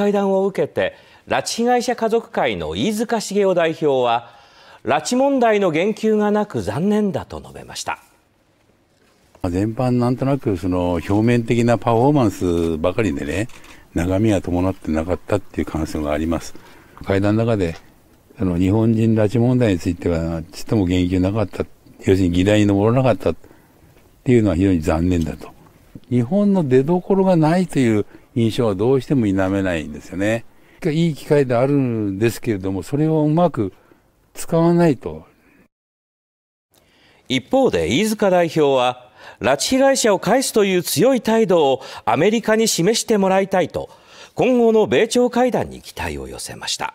会談を受けて拉致被害者家族会の飯塚繁雄代表は拉致問題の言及がなく残念だと述べました全般なんとなくその表面的なパフォーマンスばかりでね中身は伴ってなかったっていう感想があります会談の中であの日本人拉致問題についてはちっとも言及なかった要するに議題に上らなかったっていうのは非常に残念だと日本の出どころがないという印象はどうしても否めないんですよね。いい機会であるんですけれども、それをうまく使わないと。一方で飯塚代表は、拉致被害者を返すという強い態度をアメリカに示してもらいたいと、今後の米朝会談に期待を寄せました。